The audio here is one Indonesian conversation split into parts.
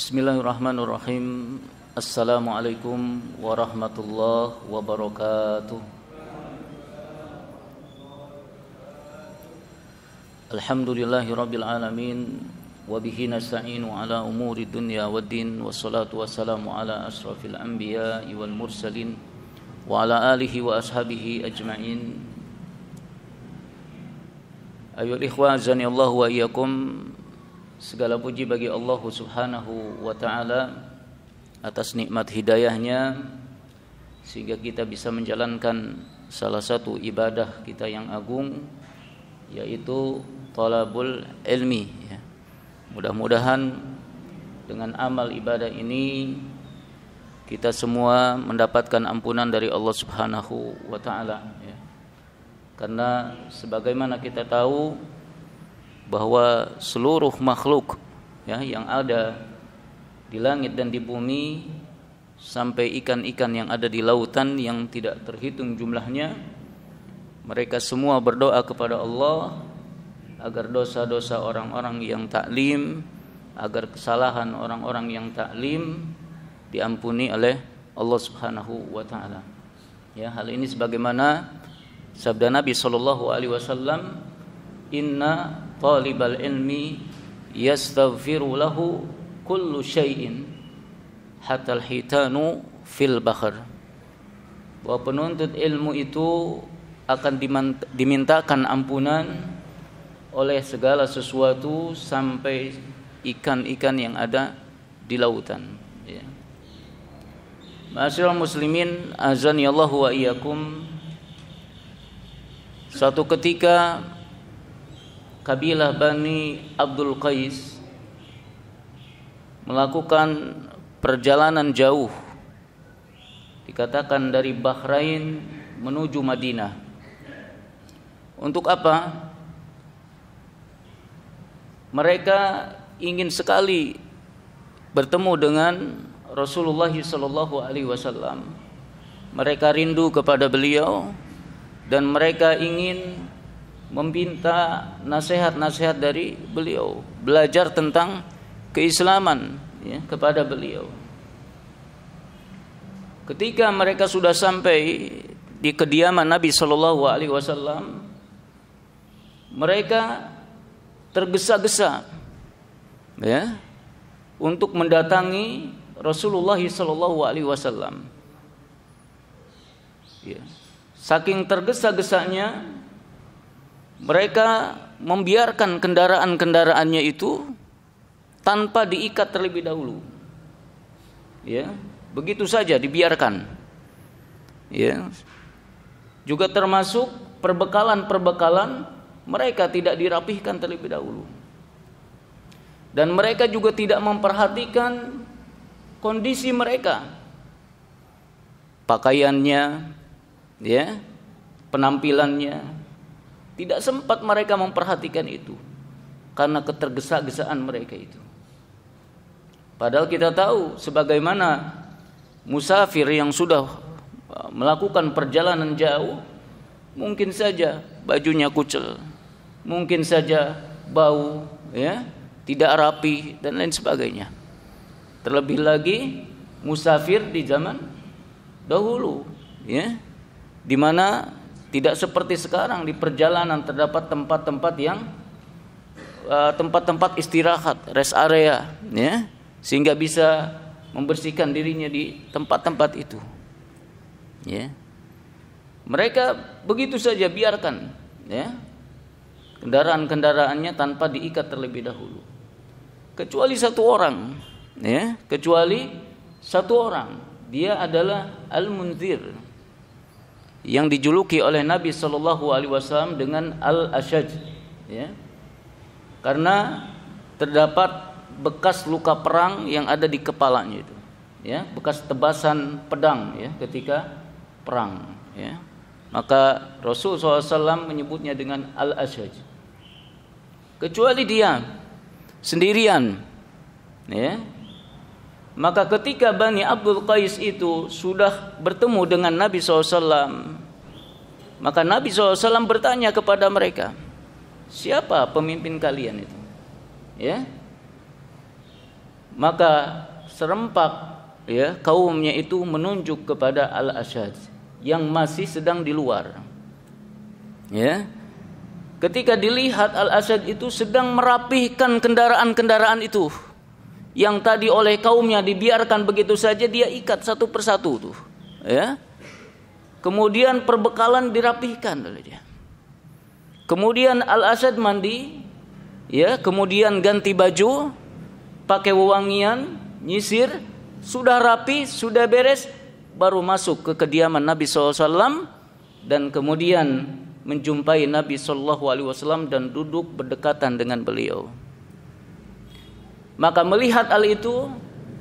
Bismillahirrahmanirrahim. Assalamualaikum warahmatullahi wabarakatuh. Alhamdulillahirabbil alamin wa bihi nasta'inu ala umuri dunya waddin wassalatu wassalamu ala asrafil anbiya'i wal mursalin wa ala alihi wa ashabihi ajma'in. أيها الإخوة أعزني الله وإياكم Segala puji bagi Allah Subhanahu wa taala atas nikmat hidayahnya sehingga kita bisa menjalankan salah satu ibadah kita yang agung yaitu talabul ilmi ya. Mudah-mudahan dengan amal ibadah ini kita semua mendapatkan ampunan dari Allah Subhanahu wa taala ya. Karena sebagaimana kita tahu bahwa seluruh makhluk ya yang ada di langit dan di bumi sampai ikan-ikan yang ada di lautan yang tidak terhitung jumlahnya mereka semua berdoa kepada Allah agar dosa-dosa orang-orang yang taklim agar kesalahan orang-orang yang taklim diampuni oleh Allah Subhanahu wa taala. Ya, hal ini sebagaimana sabda Nabi sallallahu alaihi wasallam, "Inna طالب ilmi يستغفر له كل شيء hatta al-hitanu fil bahwa penuntut ilmu itu akan dimintakan ampunan oleh segala sesuatu sampai ikan-ikan yang ada di lautan ya. Masyarakat muslimin azan ya Allah wa iyyakum suatu ketika kabilah Bani Abdul Qais melakukan perjalanan jauh dikatakan dari Bahrain menuju Madinah untuk apa mereka ingin sekali bertemu dengan Rasulullah SAW. mereka rindu kepada beliau dan mereka ingin meminta nasihat-nasihat dari beliau, belajar tentang keislaman ya, kepada beliau. Ketika mereka sudah sampai di kediaman Nabi Shallallahu Alaihi Wasallam, mereka tergesa-gesa ya untuk mendatangi Rasulullah Shallallahu Alaihi Wasallam. Ya. Saking tergesa-gesanya mereka membiarkan kendaraan-kendaraannya itu tanpa diikat terlebih dahulu. Ya, begitu saja dibiarkan. Ya. Juga termasuk perbekalan-perbekalan mereka tidak dirapihkan terlebih dahulu. Dan mereka juga tidak memperhatikan kondisi mereka. Pakaiannya, ya, penampilannya, tidak sempat mereka memperhatikan itu karena ketergesa-gesaan mereka itu. Padahal kita tahu sebagaimana musafir yang sudah e, melakukan perjalanan jauh mungkin saja bajunya kucel, mungkin saja bau, ya, tidak rapi dan lain sebagainya. Terlebih lagi musafir di zaman dahulu, ya, di mana tidak seperti sekarang di perjalanan terdapat tempat-tempat yang eh, tempat-tempat istirahat, rest area, ya, sehingga bisa membersihkan dirinya di tempat-tempat itu. Ya. Mereka begitu saja biarkan, ya. Kendaraan-kendaraannya tanpa diikat terlebih dahulu. Kecuali satu orang, ya, kecuali satu orang. Dia adalah al-munzir, yang dijuluki oleh Nabi Shallallahu Alaihi Wasallam dengan al ashaj ya. karena terdapat bekas luka perang yang ada di kepalanya itu ya bekas tebasan pedang ya ketika perang ya maka Rasul SAW menyebutnya dengan al ashaj kecuali dia sendirian ya maka ketika Bani Abdul Qais itu sudah bertemu dengan Nabi SAW, maka Nabi SAW bertanya kepada mereka, siapa pemimpin kalian itu? Ya, maka serempak ya kaumnya itu menunjuk kepada al ashad yang masih sedang di luar. Ya, ketika dilihat al Asad itu sedang merapihkan kendaraan-kendaraan itu yang tadi oleh kaumnya dibiarkan begitu saja dia ikat satu persatu tuh ya kemudian perbekalan dirapihkan oleh dia kemudian al asad mandi ya kemudian ganti baju pakai wewangian nyisir sudah rapi sudah beres baru masuk ke kediaman Nabi saw dan kemudian menjumpai Nabi saw dan duduk berdekatan dengan beliau. Maka melihat hal itu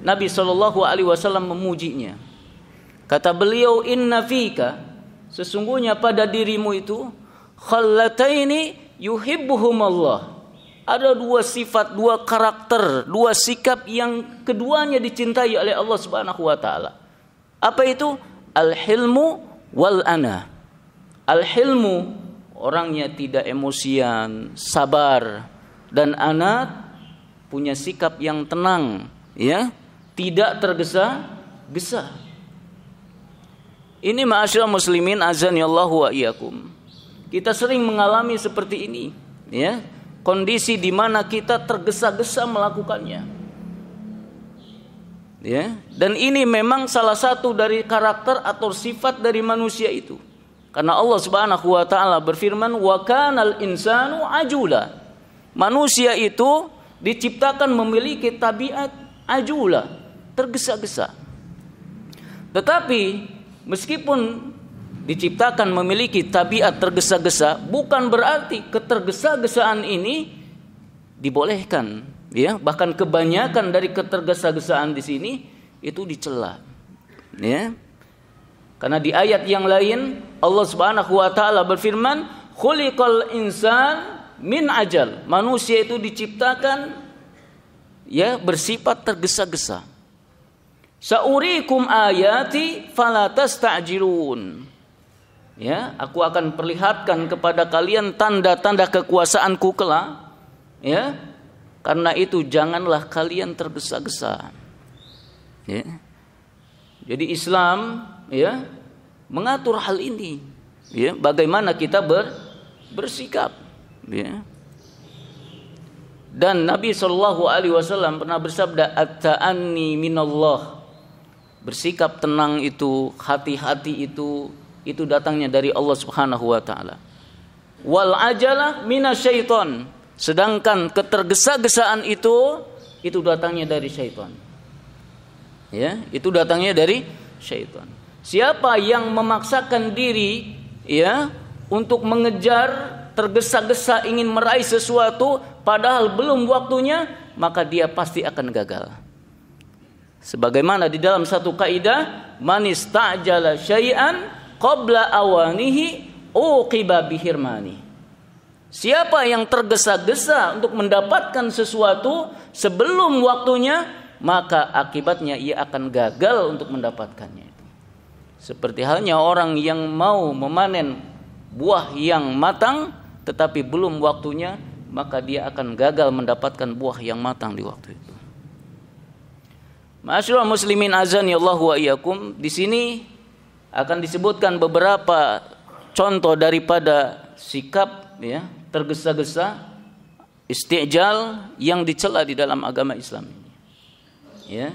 Nabi Shallallahu Alaihi Wasallam memujinya. Kata beliau, Inna fika, sesungguhnya pada dirimu itu khallataini yuhibbuhum Allah. Ada dua sifat, dua karakter, dua sikap yang keduanya dicintai oleh Allah Subhanahu wa taala. Apa itu? Al-hilmu wal ana. Al-hilmu orangnya tidak emosian, sabar dan anak punya sikap yang tenang, ya, tidak tergesa-gesa. Ini ma'asyar muslimin azan wa iyakum. Kita sering mengalami seperti ini, ya. Kondisi di mana kita tergesa-gesa melakukannya. Ya, dan ini memang salah satu dari karakter atau sifat dari manusia itu. Karena Allah Subhanahu wa taala berfirman wa kanal insanu ajula. Manusia itu diciptakan memiliki tabiat ajula, tergesa-gesa. Tetapi meskipun diciptakan memiliki tabiat tergesa-gesa, bukan berarti ketergesa-gesaan ini dibolehkan, ya. Bahkan kebanyakan dari ketergesa-gesaan di sini itu dicela. Ya. Karena di ayat yang lain Allah Subhanahu wa taala berfirman, "Khuliqal insan min ajal. Manusia itu diciptakan ya bersifat tergesa-gesa. Saurikum ayati falatas takjirun Ya, aku akan perlihatkan kepada kalian tanda-tanda kekuasaanku kelak. Ya. Karena itu janganlah kalian tergesa-gesa. Ya. Jadi Islam ya mengatur hal ini. Ya, bagaimana kita ber, bersikap ya. Dan Nabi Shallallahu Alaihi Wasallam pernah bersabda, Ataani minallah." Bersikap tenang itu, hati-hati itu, itu datangnya dari Allah Subhanahu Wa Taala. Wal ajalah syaiton Sedangkan ketergesa-gesaan itu, itu datangnya dari syaiton. Ya, itu datangnya dari syaitan. Siapa yang memaksakan diri, ya, untuk mengejar tergesa-gesa ingin meraih sesuatu padahal belum waktunya, maka dia pasti akan gagal. Sebagaimana di dalam satu kaidah, manis ta'jala syai'an qabla awanihi uqiba bihirmani. Siapa yang tergesa-gesa untuk mendapatkan sesuatu sebelum waktunya, maka akibatnya ia akan gagal untuk mendapatkannya. Seperti halnya orang yang mau memanen buah yang matang, tetapi belum waktunya, maka dia akan gagal mendapatkan buah yang matang di waktu itu. Masyurah muslimin azan ya Allah wa iyakum. Di sini akan disebutkan beberapa contoh daripada sikap ya, tergesa-gesa istijal yang dicela di dalam agama Islam ini. Ya.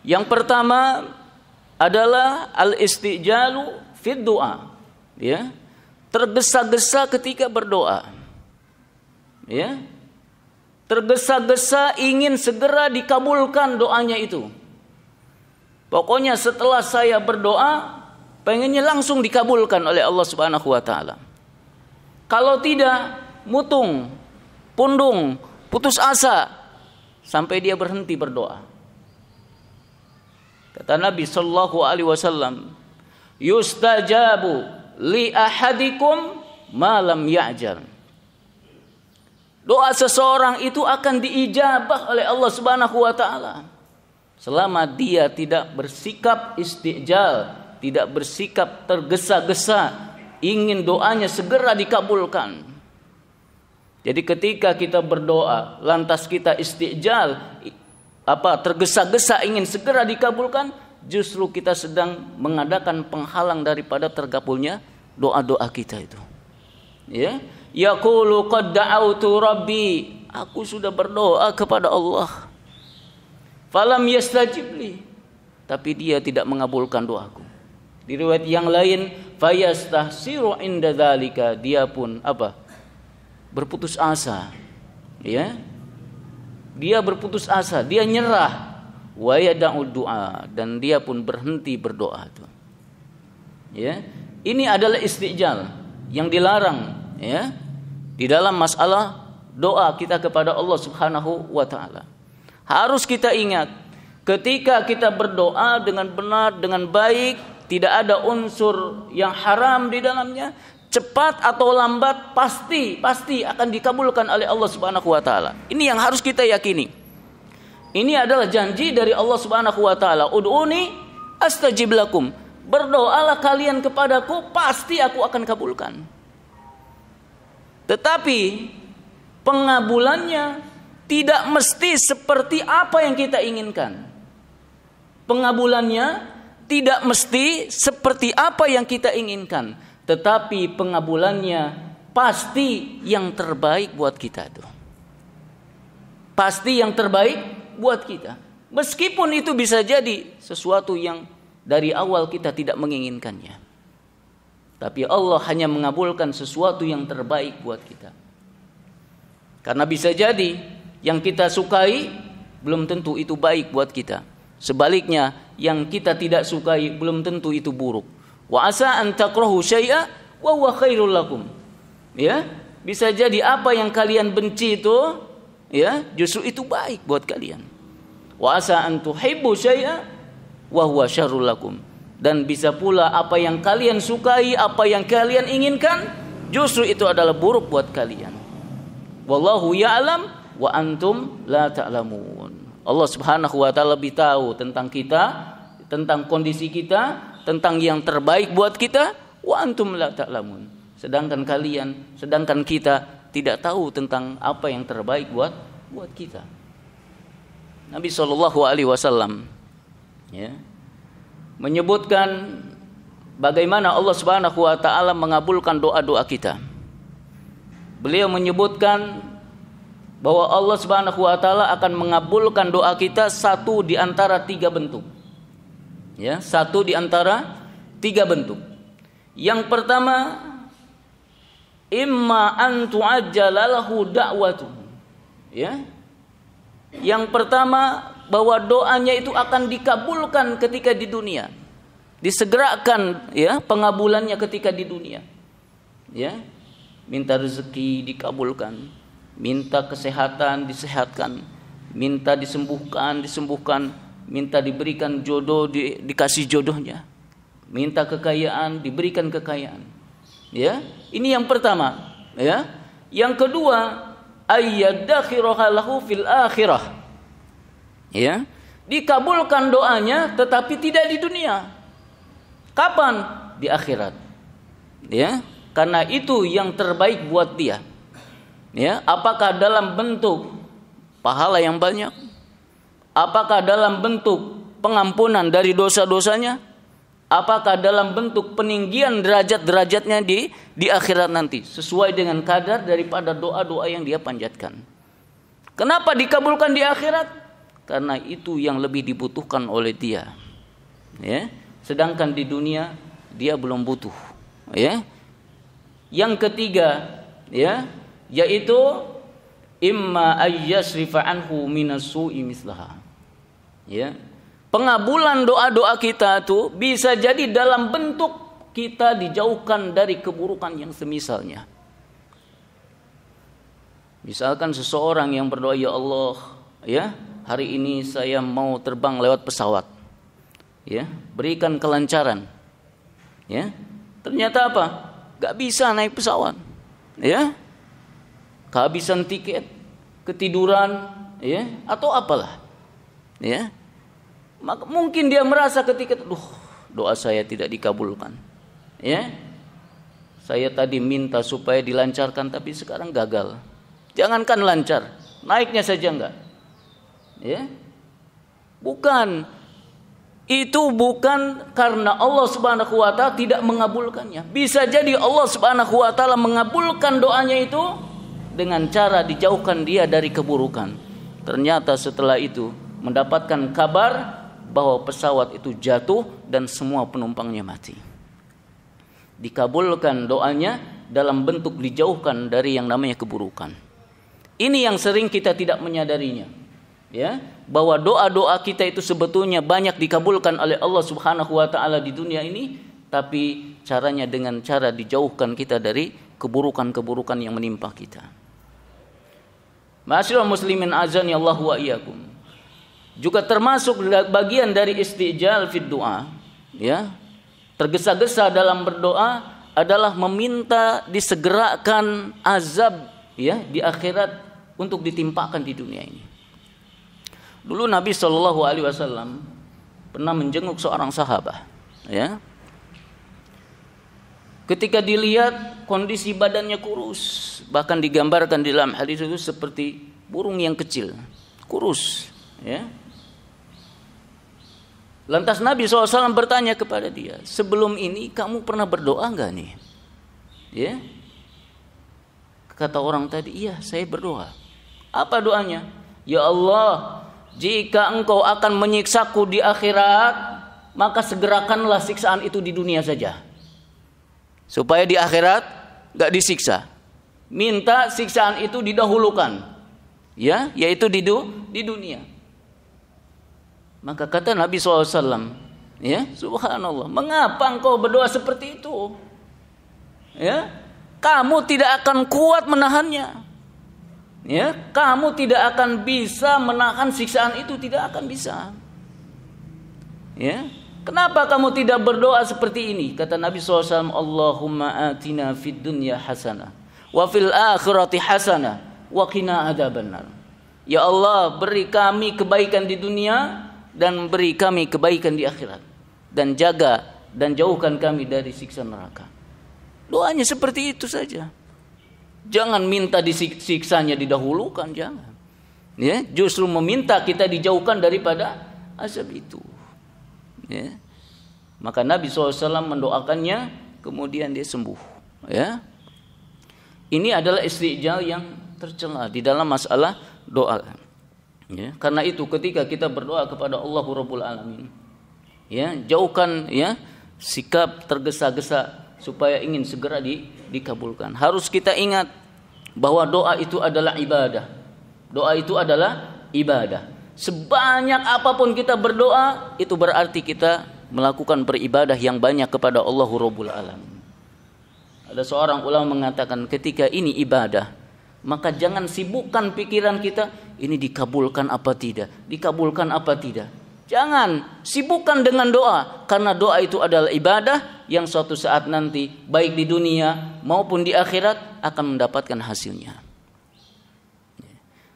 Yang pertama adalah al-istijalu fid du'a. Ya tergesa-gesa ketika berdoa. Ya. Tergesa-gesa ingin segera dikabulkan doanya itu. Pokoknya setelah saya berdoa, pengennya langsung dikabulkan oleh Allah Subhanahu wa taala. Kalau tidak, mutung, pundung, putus asa sampai dia berhenti berdoa. Kata Nabi sallallahu alaihi wasallam, "Yustajabu li ahadikum malam ya'jal. Doa seseorang itu akan diijabah oleh Allah Subhanahu wa taala selama dia tidak bersikap istijal, tidak bersikap tergesa-gesa, ingin doanya segera dikabulkan. Jadi ketika kita berdoa, lantas kita istijal apa tergesa-gesa ingin segera dikabulkan, justru kita sedang mengadakan penghalang daripada tergabulnya doa-doa kita itu. Ya, yaqulu qad da'autu rabbi, aku sudah berdoa kepada Allah. Falam yastajibli, tapi dia tidak mengabulkan doaku. Di riwayat yang lain, fayastahsiru inda dzalika, dia pun apa? berputus asa. Ya. Dia berputus asa, dia nyerah wa dan dia pun berhenti berdoa tuh. Ya. Ini adalah istijal yang dilarang ya di dalam masalah doa kita kepada Allah Subhanahu wa taala. Harus kita ingat ketika kita berdoa dengan benar dengan baik tidak ada unsur yang haram di dalamnya cepat atau lambat pasti pasti akan dikabulkan oleh Allah Subhanahu wa taala. Ini yang harus kita yakini. Ini adalah janji dari Allah Subhanahu wa taala. Ud'uni astajib lakum. Berdoalah kalian kepadaku, pasti aku akan kabulkan. Tetapi pengabulannya tidak mesti seperti apa yang kita inginkan. Pengabulannya tidak mesti seperti apa yang kita inginkan, tetapi pengabulannya pasti yang terbaik buat kita tuh. Pasti yang terbaik buat kita. Meskipun itu bisa jadi sesuatu yang dari awal kita tidak menginginkannya. Tapi Allah hanya mengabulkan sesuatu yang terbaik buat kita. Karena bisa jadi yang kita sukai belum tentu itu baik buat kita. Sebaliknya yang kita tidak sukai belum tentu itu buruk. Wa asa an takrahu syai'a wa huwa khairul lakum. Ya, bisa jadi apa yang kalian benci itu ya justru itu baik buat kalian wa asa an tuhibbu syai'a wa huwa syarrul lakum dan bisa pula apa yang kalian sukai apa yang kalian inginkan justru itu adalah buruk buat kalian wallahu ya'lam wa antum la ta'lamun Allah Subhanahu wa taala lebih tahu tentang kita tentang kondisi kita tentang yang terbaik buat kita wa antum la ta'lamun sedangkan kalian sedangkan kita tidak tahu tentang apa yang terbaik buat buat kita. Nabi Shallallahu Alaihi Wasallam ya, menyebutkan bagaimana Allah Subhanahu Wa Taala mengabulkan doa doa kita. Beliau menyebutkan bahwa Allah Subhanahu Wa Taala akan mengabulkan doa kita satu di antara tiga bentuk. Ya, satu di antara tiga bentuk. Yang pertama imma an tu'ajjalalahu da'watu. Ya. Yang pertama bahwa doanya itu akan dikabulkan ketika di dunia. Disegerakan ya pengabulannya ketika di dunia. Ya. Minta rezeki dikabulkan, minta kesehatan disehatkan, minta disembuhkan, disembuhkan, minta diberikan jodoh di, dikasih jodohnya. Minta kekayaan diberikan kekayaan Ya, ini yang pertama, ya. Yang kedua, ayyadakhirahu fil akhirah. Ya. Dikabulkan doanya tetapi tidak di dunia. Kapan? Di akhirat. Ya. Karena itu yang terbaik buat dia. Ya, apakah dalam bentuk pahala yang banyak? Apakah dalam bentuk pengampunan dari dosa-dosanya? apakah dalam bentuk peninggian derajat-derajatnya di di akhirat nanti sesuai dengan kadar daripada doa-doa yang dia panjatkan. Kenapa dikabulkan di akhirat? Karena itu yang lebih dibutuhkan oleh dia. Ya. Sedangkan di dunia dia belum butuh. Ya. Yang ketiga, ya, yaitu imma ayyasrifa anhu minas su'i mislaha. Ya, pengabulan doa-doa kita tuh bisa jadi dalam bentuk kita dijauhkan dari keburukan yang semisalnya. Misalkan seseorang yang berdoa ya Allah, ya, hari ini saya mau terbang lewat pesawat. Ya, berikan kelancaran. Ya. Ternyata apa? Gak bisa naik pesawat. Ya. Kehabisan tiket, ketiduran, ya, atau apalah. Ya. Maka mungkin dia merasa ketika, duh, doa saya tidak dikabulkan. Ya. Saya tadi minta supaya dilancarkan tapi sekarang gagal. Jangankan lancar, naiknya saja enggak. Ya. Bukan itu bukan karena Allah Subhanahu wa taala tidak mengabulkannya. Bisa jadi Allah Subhanahu wa taala mengabulkan doanya itu dengan cara dijauhkan dia dari keburukan. Ternyata setelah itu mendapatkan kabar bahwa pesawat itu jatuh dan semua penumpangnya mati. Dikabulkan doanya dalam bentuk dijauhkan dari yang namanya keburukan. Ini yang sering kita tidak menyadarinya. Ya, bahwa doa-doa kita itu sebetulnya banyak dikabulkan oleh Allah Subhanahu wa taala di dunia ini, tapi caranya dengan cara dijauhkan kita dari keburukan-keburukan yang menimpa kita. Masyaallah muslimin azan ya Allah wa iyyakum juga termasuk bagian dari istijal fit doa ya tergesa-gesa dalam berdoa adalah meminta disegerakan azab ya di akhirat untuk ditimpakan di dunia ini dulu Nabi Shallallahu Alaihi Wasallam pernah menjenguk seorang sahabat ya ketika dilihat kondisi badannya kurus bahkan digambarkan di dalam hadis itu seperti burung yang kecil kurus ya Lantas Nabi SAW bertanya kepada dia, sebelum ini kamu pernah berdoa nggak nih? Ya? Kata orang tadi, iya saya berdoa. Apa doanya? Ya Allah, jika engkau akan menyiksaku di akhirat, maka segerakanlah siksaan itu di dunia saja. Supaya di akhirat nggak disiksa. Minta siksaan itu didahulukan. Ya, yaitu di, du, di dunia. Maka kata Nabi SAW, ya, subhanallah, mengapa engkau berdoa seperti itu? Ya, kamu tidak akan kuat menahannya. Ya, kamu tidak akan bisa menahan siksaan itu, tidak akan bisa. Ya, kenapa kamu tidak berdoa seperti ini? Kata Nabi SAW, Allahumma atina fid dunya hasanah, wa fil akhirati Hasana, wa qina adabannar. Ya Allah, beri kami kebaikan di dunia dan beri kami kebaikan di akhirat dan jaga dan jauhkan kami dari siksa neraka. Doanya seperti itu saja. Jangan minta disiksanya didahulukan, jangan. Ya, justru meminta kita dijauhkan daripada azab itu. Ya. Maka Nabi SAW mendoakannya, kemudian dia sembuh. Ya. Ini adalah istiqjal yang tercela di dalam masalah doa. Ya, karena itu ketika kita berdoa kepada Allah Rabbul Alamin, ya jauhkan ya sikap tergesa-gesa supaya ingin segera di, dikabulkan. Harus kita ingat bahwa doa itu adalah ibadah. Doa itu adalah ibadah. Sebanyak apapun kita berdoa, itu berarti kita melakukan beribadah yang banyak kepada Allah Rabbul Alamin. Ada seorang ulama mengatakan ketika ini ibadah, maka jangan sibukkan pikiran kita ini dikabulkan apa tidak, dikabulkan apa tidak. Jangan sibukkan dengan doa karena doa itu adalah ibadah yang suatu saat nanti baik di dunia maupun di akhirat akan mendapatkan hasilnya.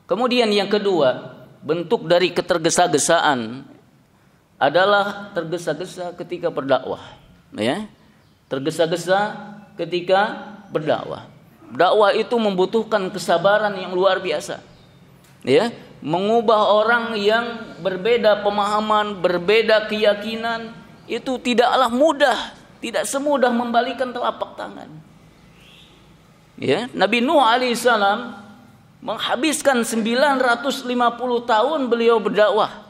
Kemudian yang kedua, bentuk dari ketergesa-gesaan adalah tergesa-gesa ketika berdakwah, ya. Tergesa-gesa ketika berdakwah. Dakwah itu membutuhkan kesabaran yang luar biasa ya mengubah orang yang berbeda pemahaman, berbeda keyakinan itu tidaklah mudah, tidak semudah membalikan telapak tangan. Ya, Nabi Nuh alaihissalam menghabiskan 950 tahun beliau berdakwah.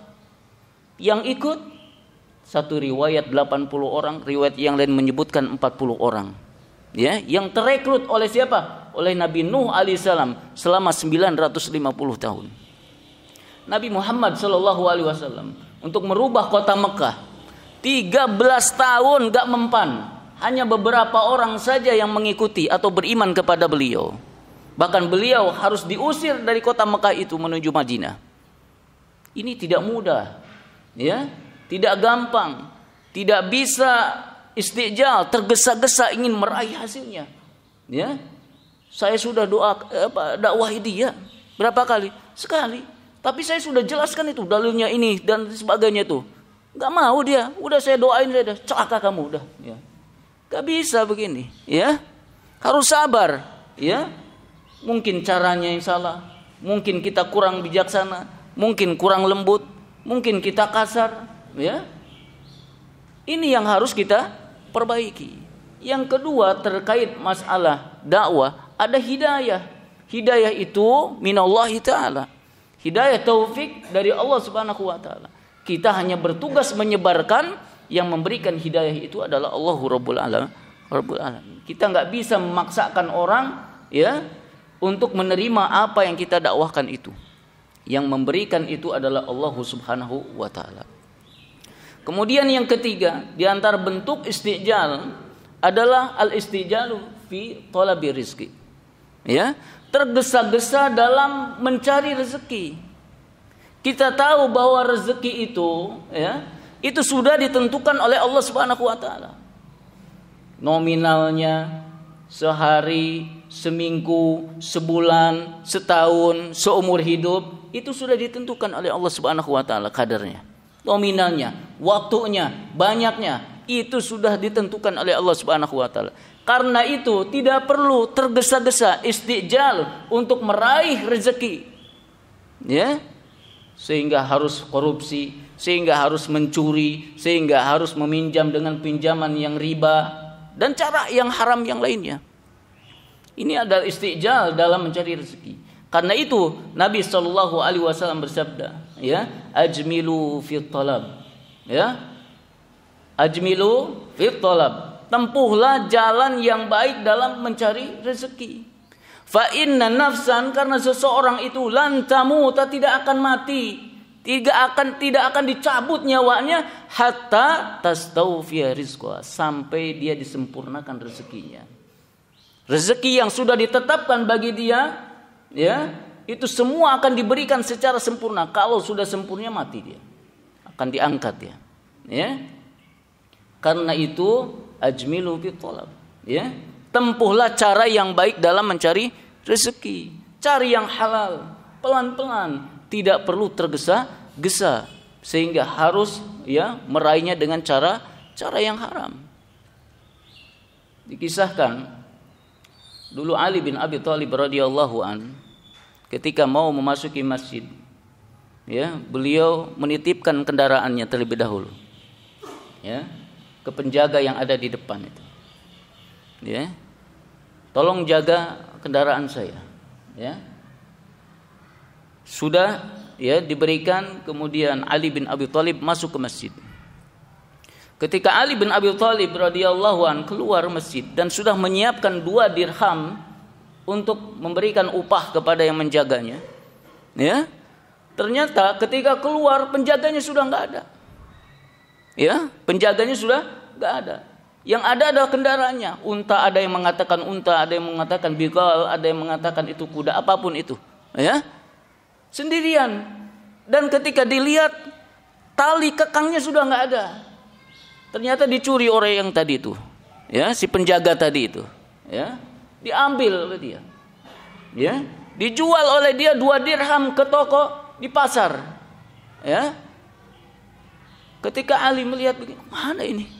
Yang ikut satu riwayat 80 orang, riwayat yang lain menyebutkan 40 orang. Ya, yang terekrut oleh siapa? oleh Nabi Nuh alaihissalam selama 950 tahun. Nabi Muhammad Shallallahu alaihi wasallam untuk merubah kota Mekah 13 tahun gak mempan. Hanya beberapa orang saja yang mengikuti atau beriman kepada beliau. Bahkan beliau harus diusir dari kota Mekah itu menuju Madinah. Ini tidak mudah. Ya, tidak gampang. Tidak bisa istiqjal tergesa-gesa ingin meraih hasilnya. Ya, saya sudah doa apa dakwahi dia berapa kali? Sekali. Tapi saya sudah jelaskan itu dalilnya ini dan sebagainya itu. Gak mau dia. Udah saya doain saya celaka kamu udah. Ya. Gak bisa begini, ya. Harus sabar, ya. Mungkin caranya yang salah, mungkin kita kurang bijaksana, mungkin kurang lembut, mungkin kita kasar, ya. Ini yang harus kita perbaiki. Yang kedua terkait masalah dakwah, ada hidayah. Hidayah itu minallahi taala. Hidayah taufik dari Allah Subhanahu wa taala. Kita hanya bertugas menyebarkan yang memberikan hidayah itu adalah Allah Rabbul Alam. Kita nggak bisa memaksakan orang ya untuk menerima apa yang kita dakwahkan itu. Yang memberikan itu adalah Allah Subhanahu wa taala. Kemudian yang ketiga, di antara bentuk istijal adalah al-istijalu fi talabi rizki ya tergesa-gesa dalam mencari rezeki. Kita tahu bahwa rezeki itu ya itu sudah ditentukan oleh Allah Subhanahu wa taala. Nominalnya sehari, seminggu, sebulan, setahun, seumur hidup itu sudah ditentukan oleh Allah Subhanahu wa taala kadarnya. Nominalnya, waktunya, banyaknya itu sudah ditentukan oleh Allah Subhanahu wa taala. Karena itu tidak perlu tergesa-gesa istijal untuk meraih rezeki. Ya. Sehingga harus korupsi, sehingga harus mencuri, sehingga harus meminjam dengan pinjaman yang riba dan cara yang haram yang lainnya. Ini adalah istijal dalam mencari rezeki. Karena itu Nabi Shallallahu Alaihi Wasallam bersabda, ya ajmilu fi talab, ya ajmilu fi talab tempuhlah jalan yang baik dalam mencari rezeki. Fa inna nafsan karena seseorang itu lantamu tak tidak akan mati, tidak akan tidak akan dicabut nyawanya hatta tastawfiya rizqa sampai dia disempurnakan rezekinya. Rezeki yang sudah ditetapkan bagi dia ya, itu semua akan diberikan secara sempurna. Kalau sudah sempurna mati dia akan diangkat dia. Ya. Karena itu ajmilu bi talab. Ya, tempuhlah cara yang baik dalam mencari rezeki. Cari yang halal, pelan-pelan, tidak perlu tergesa-gesa sehingga harus ya meraihnya dengan cara cara yang haram. Dikisahkan dulu Ali bin Abi Thalib radhiyallahu an ketika mau memasuki masjid ya beliau menitipkan kendaraannya terlebih dahulu ya ke penjaga yang ada di depan itu. Ya. Tolong jaga kendaraan saya. Ya. Sudah ya diberikan kemudian Ali bin Abi Thalib masuk ke masjid. Ketika Ali bin Abi Thalib radhiyallahu an keluar masjid dan sudah menyiapkan dua dirham untuk memberikan upah kepada yang menjaganya, ya, ternyata ketika keluar penjaganya sudah nggak ada, ya, penjaganya sudah Gak ada. Yang ada adalah kendaraannya. Unta ada yang mengatakan unta, ada yang mengatakan bigal, ada yang mengatakan itu kuda, apapun itu. Ya. Sendirian. Dan ketika dilihat tali kekangnya sudah nggak ada. Ternyata dicuri oleh yang tadi itu. Ya, si penjaga tadi itu. Ya. Diambil oleh dia. Ya. Dijual oleh dia dua dirham ke toko di pasar. Ya. Ketika Ali melihat begini, mana ini?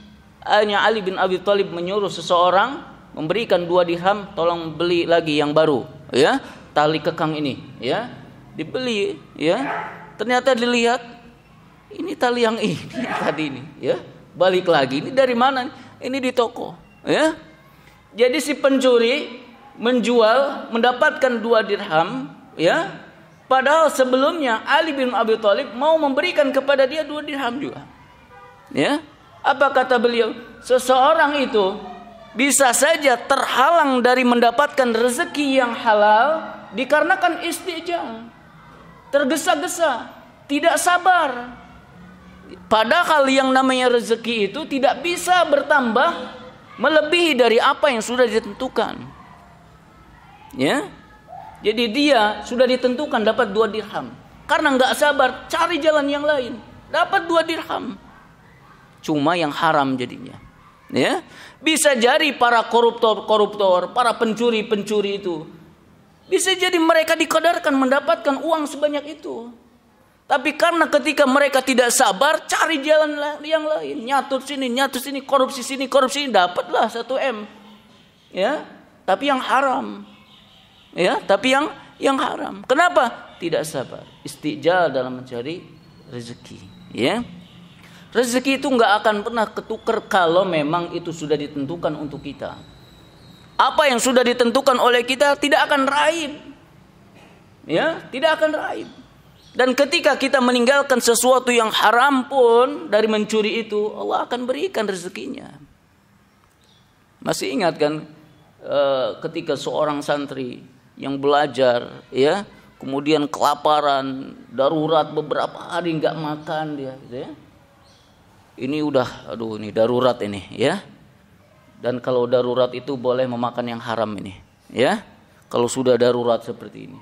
Akhirnya Ali bin Abi Thalib menyuruh seseorang memberikan dua dirham, tolong beli lagi yang baru, ya, tali kekang ini, ya, dibeli, ya. Ternyata dilihat ini tali yang ini tadi ini, ya, balik lagi. Ini dari mana? Ini di toko, ya. Jadi si pencuri menjual mendapatkan dua dirham, ya. Padahal sebelumnya Ali bin Abi Thalib mau memberikan kepada dia dua dirham juga, ya. Apa kata beliau? Seseorang itu bisa saja terhalang dari mendapatkan rezeki yang halal dikarenakan istijang. Tergesa-gesa, tidak sabar. Padahal yang namanya rezeki itu tidak bisa bertambah melebihi dari apa yang sudah ditentukan. Ya. Jadi dia sudah ditentukan dapat dua dirham. Karena nggak sabar, cari jalan yang lain. Dapat dua dirham cuma yang haram jadinya. Ya, bisa jadi para koruptor-koruptor, para pencuri-pencuri itu bisa jadi mereka dikodarkan mendapatkan uang sebanyak itu. Tapi karena ketika mereka tidak sabar, cari jalan yang lain, nyatut sini, nyatut sini, korupsi sini, korupsi ini dapatlah 1 M. Ya, tapi yang haram. Ya, tapi yang yang haram. Kenapa? Tidak sabar, istijal dalam mencari rezeki, ya. Rezeki itu nggak akan pernah ketuker kalau memang itu sudah ditentukan untuk kita. Apa yang sudah ditentukan oleh kita tidak akan raib. Ya, tidak akan raib. Dan ketika kita meninggalkan sesuatu yang haram pun dari mencuri itu, Allah akan berikan rezekinya. Masih ingat kan eh, ketika seorang santri yang belajar, ya, kemudian kelaparan, darurat beberapa hari nggak makan dia, gitu ya ini udah aduh ini darurat ini ya dan kalau darurat itu boleh memakan yang haram ini ya kalau sudah darurat seperti ini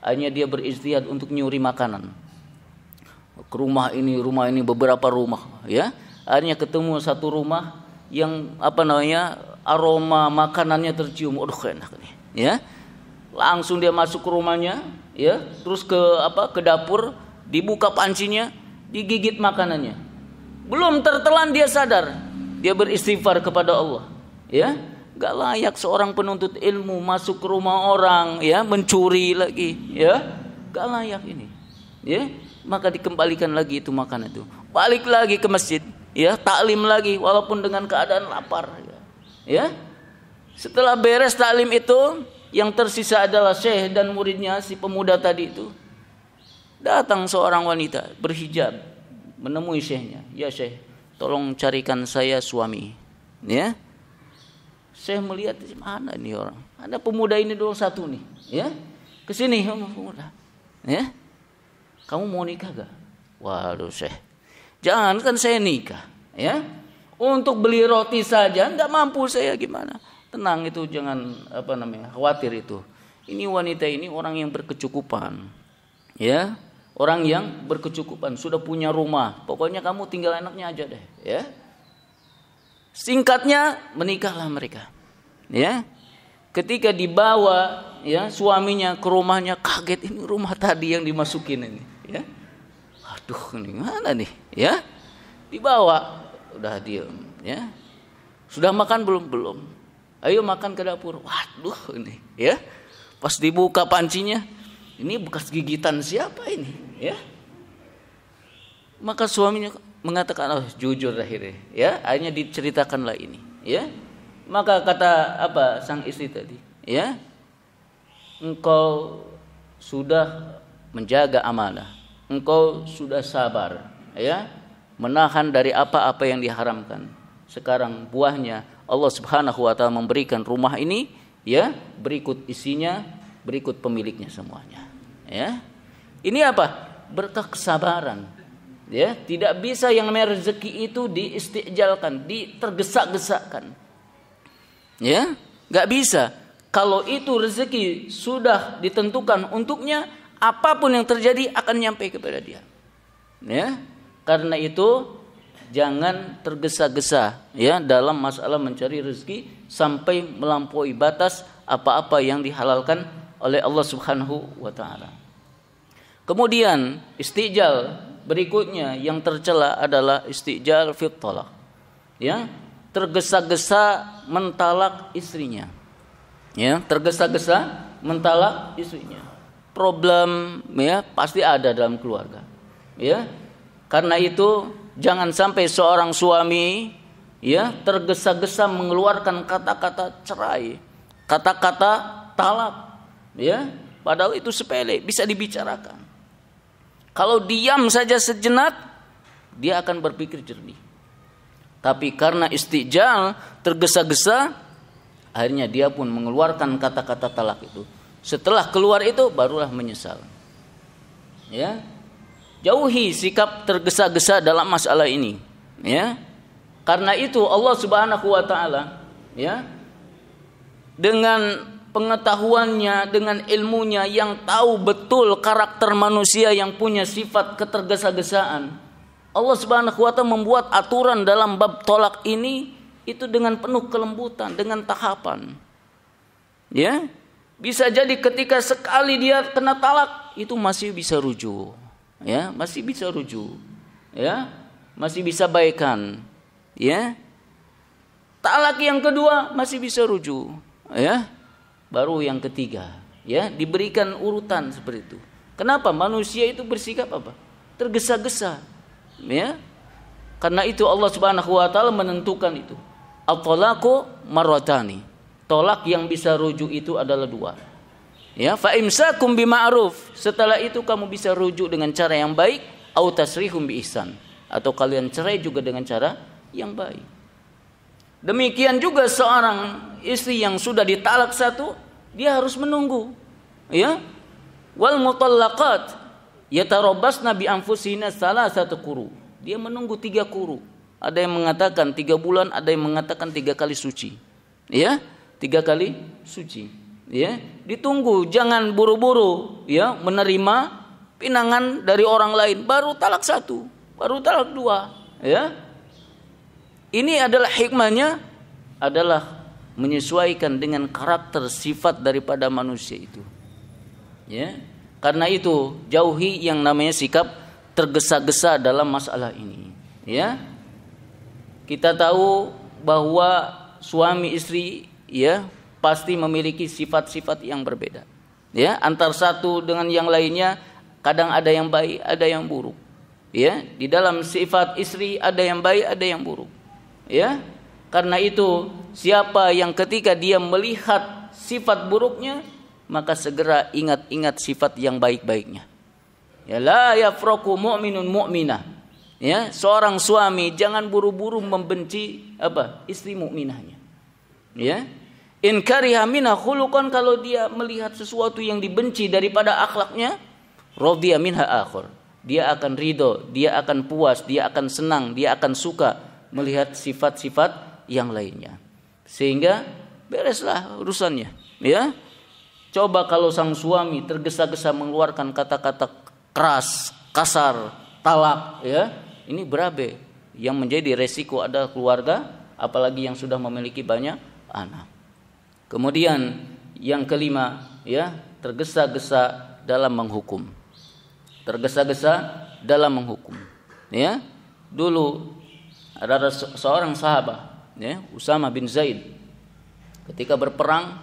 hanya dia beristihad untuk nyuri makanan ke rumah ini rumah ini beberapa rumah ya hanya ketemu satu rumah yang apa namanya aroma makanannya tercium aduh enak nih ya langsung dia masuk ke rumahnya ya terus ke apa ke dapur dibuka pancinya digigit makanannya belum tertelan dia sadar. Dia beristighfar kepada Allah. Ya, gak layak seorang penuntut ilmu masuk ke rumah orang, ya, mencuri lagi, ya, gak layak ini. Ya, maka dikembalikan lagi itu makan itu. Balik lagi ke masjid, ya, taklim lagi, walaupun dengan keadaan lapar. Ya, ya. setelah beres taklim itu, yang tersisa adalah syekh dan muridnya si pemuda tadi itu. Datang seorang wanita berhijab menemui syekhnya ya syekh tolong carikan saya suami ya Syekh melihat di mana nih orang ada pemuda ini doang satu nih ya kesini sini oh, pemuda ya kamu mau nikah gak waduh syekh jangan kan saya nikah ya untuk beli roti saja nggak mampu saya gimana tenang itu jangan apa namanya khawatir itu ini wanita ini orang yang berkecukupan ya orang yang berkecukupan, sudah punya rumah. Pokoknya kamu tinggal enaknya aja deh, ya. Singkatnya menikahlah mereka. Ya. Ketika dibawa ya suaminya ke rumahnya kaget ini rumah tadi yang dimasukin ini, ya. Aduh, ini mana nih, ya? Dibawa udah diem, ya. Sudah makan belum? Belum. Ayo makan ke dapur. Waduh ini, ya. Pas dibuka pancinya, ini bekas gigitan siapa ini? ya maka suaminya mengatakan oh jujur akhirnya ya akhirnya diceritakanlah ini ya maka kata apa sang istri tadi ya engkau sudah menjaga amanah engkau sudah sabar ya menahan dari apa-apa yang diharamkan sekarang buahnya Allah Subhanahu wa taala memberikan rumah ini ya berikut isinya berikut pemiliknya semuanya ya ini apa berkah kesabaran. Ya, tidak bisa yang namanya rezeki itu diistijalkan, ditergesa-gesakan. Ya, nggak bisa. Kalau itu rezeki sudah ditentukan untuknya, apapun yang terjadi akan nyampe kepada dia. Ya, karena itu jangan tergesa-gesa ya dalam masalah mencari rezeki sampai melampaui batas apa-apa yang dihalalkan oleh Allah Subhanahu wa taala. Kemudian istijal berikutnya yang tercela adalah istijal fitolak, Ya, tergesa-gesa mentalak istrinya. Ya, tergesa-gesa mentalak istrinya. Problem ya pasti ada dalam keluarga. Ya. Karena itu jangan sampai seorang suami ya tergesa-gesa mengeluarkan kata-kata cerai, kata-kata talak. Ya, padahal itu sepele, bisa dibicarakan. Kalau diam saja sejenak, dia akan berpikir jernih. Tapi karena istijal tergesa-gesa, akhirnya dia pun mengeluarkan kata-kata talak itu. Setelah keluar itu barulah menyesal. Ya. Jauhi sikap tergesa-gesa dalam masalah ini, ya. Karena itu Allah Subhanahu wa taala, ya, dengan pengetahuannya dengan ilmunya yang tahu betul karakter manusia yang punya sifat ketergesa-gesaan. Allah Subhanahu wa taala membuat aturan dalam bab tolak ini itu dengan penuh kelembutan, dengan tahapan. Ya. Bisa jadi ketika sekali dia kena talak itu masih bisa rujuk. Ya, masih bisa rujuk. Ya, masih bisa baikan. Ya. Talak yang kedua masih bisa rujuk. Ya baru yang ketiga ya diberikan urutan seperti itu kenapa manusia itu bersikap apa tergesa-gesa ya karena itu Allah Subhanahu wa taala menentukan itu at-talaqu marratani tolak yang bisa rujuk itu adalah dua ya fa kumbi bima'ruf setelah itu kamu bisa rujuk dengan cara yang baik atau tasrihum ihsan atau kalian cerai juga dengan cara yang baik Demikian juga seorang istri yang sudah ditalak satu, dia harus menunggu. Ya. Wal mutallaqat yatarabbas nabi anfusina salah satu kuru. Dia menunggu tiga kuru. Ada yang mengatakan tiga bulan, ada yang mengatakan tiga kali suci. Ya, tiga kali suci. Ya, ditunggu, jangan buru-buru. Ya, menerima pinangan dari orang lain. Baru talak satu, baru talak dua. Ya, ini adalah hikmahnya adalah menyesuaikan dengan karakter sifat daripada manusia itu. Ya. Karena itu jauhi yang namanya sikap tergesa-gesa dalam masalah ini. Ya. Kita tahu bahwa suami istri ya pasti memiliki sifat-sifat yang berbeda. Ya, antar satu dengan yang lainnya kadang ada yang baik, ada yang buruk. Ya, di dalam sifat istri ada yang baik, ada yang buruk. Ya, karena itu, siapa yang ketika dia melihat sifat buruknya, maka segera ingat-ingat sifat yang baik-baiknya. Ya la yafraku mu'minun mu'minah. Ya, seorang suami jangan buru-buru membenci apa? istri mukminahnya. Ya. In kariha hulukan kalau dia melihat sesuatu yang dibenci daripada akhlaknya, radhiya minha akhir. Dia akan ridho, dia akan puas, dia akan senang, dia akan suka melihat sifat-sifat yang lainnya. Sehingga bereslah urusannya, ya. Coba kalau sang suami tergesa-gesa mengeluarkan kata-kata keras, kasar, talak, ya. Ini berabe. Yang menjadi resiko ada keluarga apalagi yang sudah memiliki banyak anak. Kemudian yang kelima, ya, tergesa-gesa dalam menghukum. Tergesa-gesa dalam menghukum. Ya. Dulu ada seorang sahabat ya, Usama bin Zaid ketika berperang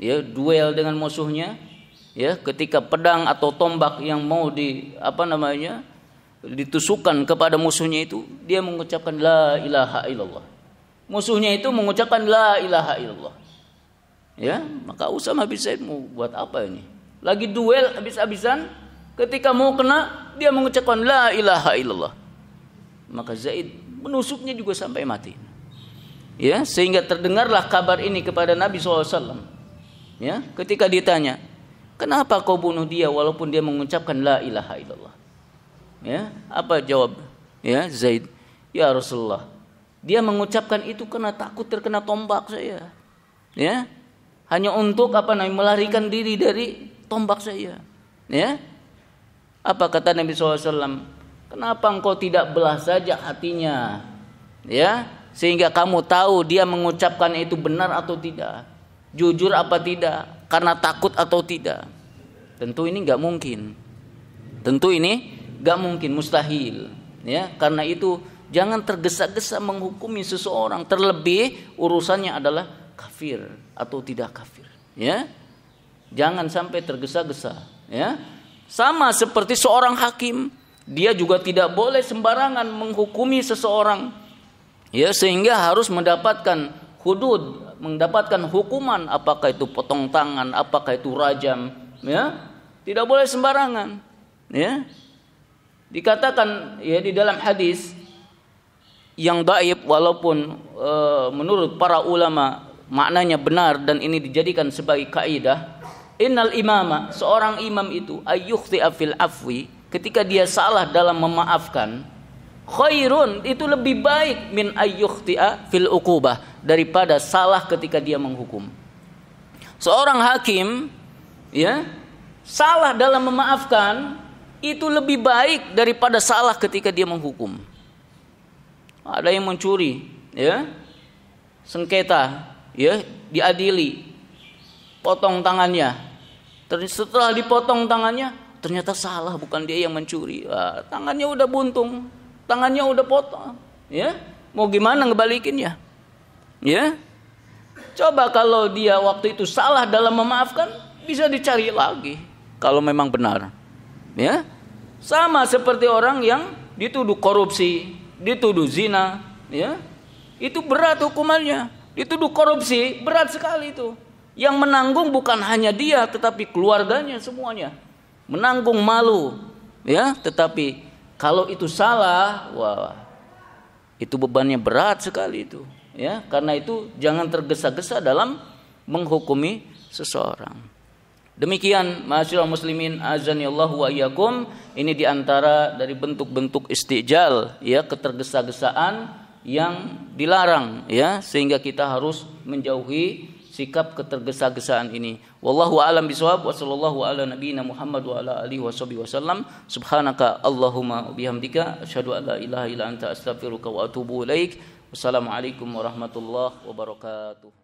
ya duel dengan musuhnya ya ketika pedang atau tombak yang mau di apa namanya ditusukan kepada musuhnya itu dia mengucapkan la ilaha illallah musuhnya itu mengucapkan la ilaha illallah ya maka Usama bin Zaid mau buat apa ini lagi duel habis-habisan ketika mau kena dia mengucapkan la ilaha illallah maka Zaid menusuknya juga sampai mati ya sehingga terdengarlah kabar ini kepada Nabi SAW ya ketika ditanya kenapa kau bunuh dia walaupun dia mengucapkan la ilaha illallah ya apa jawab ya Zaid ya Rasulullah dia mengucapkan itu karena takut terkena tombak saya ya hanya untuk apa namanya melarikan diri dari tombak saya ya apa kata Nabi SAW kenapa engkau tidak belah saja hatinya ya sehingga kamu tahu dia mengucapkan itu benar atau tidak, jujur apa tidak, karena takut atau tidak. Tentu ini nggak mungkin. Tentu ini nggak mungkin, mustahil. Ya, karena itu jangan tergesa-gesa menghukumi seseorang, terlebih urusannya adalah kafir atau tidak kafir. Ya, jangan sampai tergesa-gesa. Ya, sama seperti seorang hakim, dia juga tidak boleh sembarangan menghukumi seseorang ya sehingga harus mendapatkan hudud mendapatkan hukuman apakah itu potong tangan apakah itu rajam ya tidak boleh sembarangan ya dikatakan ya di dalam hadis yang daib walaupun e, menurut para ulama maknanya benar dan ini dijadikan sebagai kaidah innal imama seorang imam itu ayyukhthi afil afwi ketika dia salah dalam memaafkan khairun itu lebih baik min ayyukhti'a fil uqubah daripada salah ketika dia menghukum. Seorang hakim ya salah dalam memaafkan itu lebih baik daripada salah ketika dia menghukum. Ada yang mencuri, ya. Sengketa, ya, diadili. Potong tangannya. Setelah dipotong tangannya, ternyata salah bukan dia yang mencuri. Wah, tangannya udah buntung, tangannya udah potong, ya. Mau gimana ngebalikinnya? Ya. Coba kalau dia waktu itu salah dalam memaafkan, bisa dicari lagi kalau memang benar. Ya. Sama seperti orang yang dituduh korupsi, dituduh zina, ya. Itu berat hukumannya. Dituduh korupsi, berat sekali itu. Yang menanggung bukan hanya dia, tetapi keluarganya semuanya. Menanggung malu, ya, tetapi kalau itu salah, wah itu bebannya berat sekali itu, ya. Karena itu jangan tergesa-gesa dalam menghukumi seseorang. Demikian mahasiswa muslimin azani Allah wa iyyakum ini diantara dari bentuk-bentuk istijal ya ketergesa-gesaan yang dilarang ya sehingga kita harus menjauhi sikap ketergesa-gesaan ini wallahu alam bisawab wa sallallahu ala nabiyyina muhammad wa ala alihi wa sahbihi wasallam subhanaka allahumma bihamdika asyhadu alla ilaha illa anta astaghfiruka wa atubu ilaik wassalamu warahmatullahi wabarakatuh